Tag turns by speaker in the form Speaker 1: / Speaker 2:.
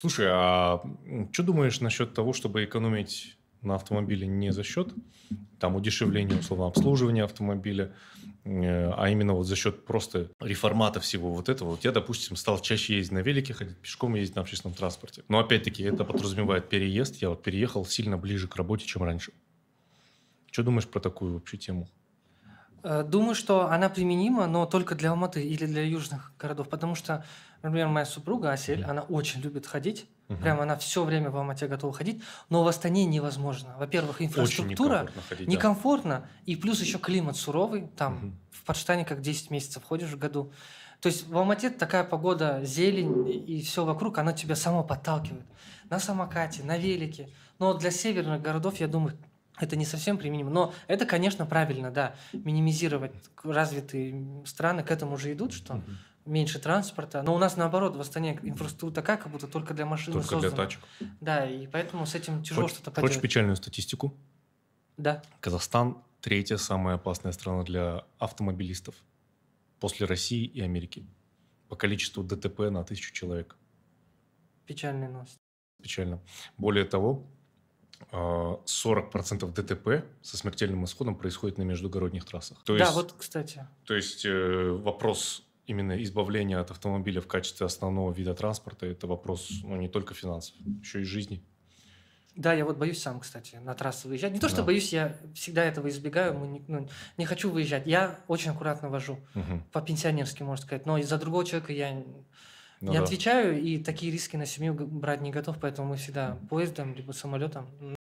Speaker 1: Слушай, а что думаешь насчет того, чтобы экономить на автомобиле не за счет там удешевления условно обслуживания автомобиля, э, а именно вот за счет просто реформата всего вот этого. Вот я, допустим, стал чаще ездить на велике, ходить пешком, ездить на общественном транспорте. Но опять-таки это подразумевает переезд. Я вот переехал сильно ближе к работе, чем раньше. Что думаешь про такую вообще тему?
Speaker 2: Э, думаю, что она применима, но только для Алматы или для южных городов, потому что, например, моя супруга Асель, она очень любит ходить, угу. прямо она все время в Алмате готова ходить, но в Астане невозможно. Во-первых, инфраструктура очень некомфортно, да. и плюс еще климат суровый, там угу. в Подштане как 10 месяцев ходишь в году. То есть в Алмате такая погода, зелень и все вокруг, она тебя само подталкивает. На самокате, на велике. Но для северных городов, я думаю, это не совсем применимо. Но это, конечно, правильно, да, минимизировать. Развитые страны к этому же идут, что угу. меньше транспорта. Но у нас, наоборот, в Астане инфраструктура такая, как будто только для машин Только создана. для тачек. Да, и поэтому с этим тяжело хочешь, что-то поделать. Хочешь печальную
Speaker 1: статистику? Да. Казахстан – третья самая опасная страна для автомобилистов после России и Америки по количеству ДТП на тысячу человек. Печальный нос. Печально. Более того, 40% а, ДТП со смертельным исходом происходит на междугородних трассах. То да, вот, кстати. То есть э, вопрос именно избавления от автомобиля в качестве основного вида транспорта – это вопрос ну, не только финансов, еще и жизни.
Speaker 2: Да, я вот боюсь сам, кстати, на трассу выезжать. Не то, что да. боюсь, я всегда этого избегаю, мы не, ну, не хочу выезжать. Я очень аккуратно вожу, угу. по-пенсионерски, можно сказать. Но из-за другого человека я ну, не да. отвечаю, и такие риски на семью брать не готов, поэтому мы всегда поездом либо самолетом.